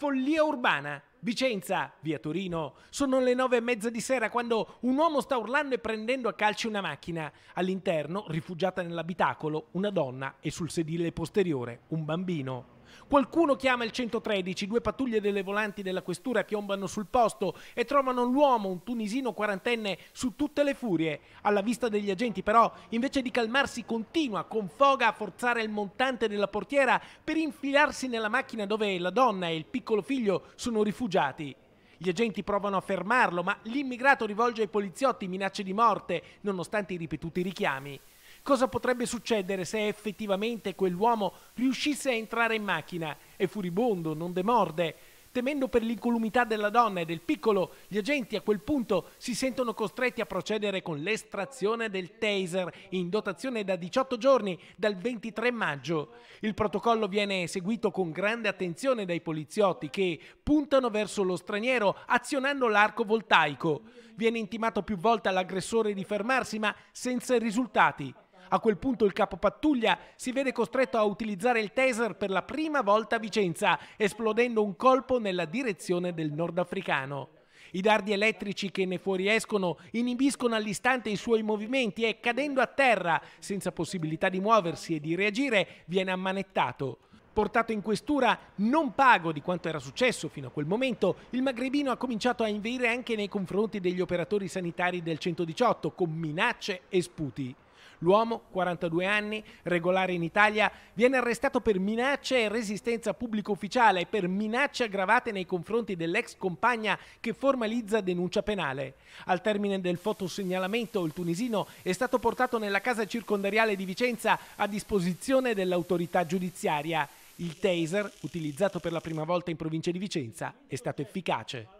follia urbana. Vicenza, via Torino. Sono le nove e mezza di sera quando un uomo sta urlando e prendendo a calci una macchina. All'interno, rifugiata nell'abitacolo, una donna e sul sedile posteriore un bambino. Qualcuno chiama il 113, due pattuglie delle volanti della questura piombano sul posto e trovano l'uomo, un tunisino quarantenne, su tutte le furie. Alla vista degli agenti però, invece di calmarsi, continua con foga a forzare il montante della portiera per infilarsi nella macchina dove la donna e il piccolo figlio sono rifugiati. Gli agenti provano a fermarlo, ma l'immigrato rivolge ai poliziotti minacce di morte, nonostante i ripetuti richiami. Cosa potrebbe succedere se effettivamente quell'uomo riuscisse a entrare in macchina È furibondo non demorde? Temendo per l'incolumità della donna e del piccolo, gli agenti a quel punto si sentono costretti a procedere con l'estrazione del taser in dotazione da 18 giorni dal 23 maggio. Il protocollo viene seguito con grande attenzione dai poliziotti che puntano verso lo straniero azionando l'arco voltaico. Viene intimato più volte all'aggressore di fermarsi ma senza risultati. A quel punto il capo pattuglia si vede costretto a utilizzare il taser per la prima volta a Vicenza, esplodendo un colpo nella direzione del nordafricano. I dardi elettrici che ne fuoriescono inibiscono all'istante i suoi movimenti e cadendo a terra, senza possibilità di muoversi e di reagire, viene ammanettato. Portato in questura non pago di quanto era successo fino a quel momento, il magrebino ha cominciato a inveire anche nei confronti degli operatori sanitari del 118 con minacce e sputi. L'uomo, 42 anni, regolare in Italia, viene arrestato per minacce e resistenza pubblico ufficiale e per minacce aggravate nei confronti dell'ex compagna che formalizza denuncia penale. Al termine del fotosegnalamento il tunisino è stato portato nella casa circondariale di Vicenza a disposizione dell'autorità giudiziaria. Il taser, utilizzato per la prima volta in provincia di Vicenza, è stato efficace.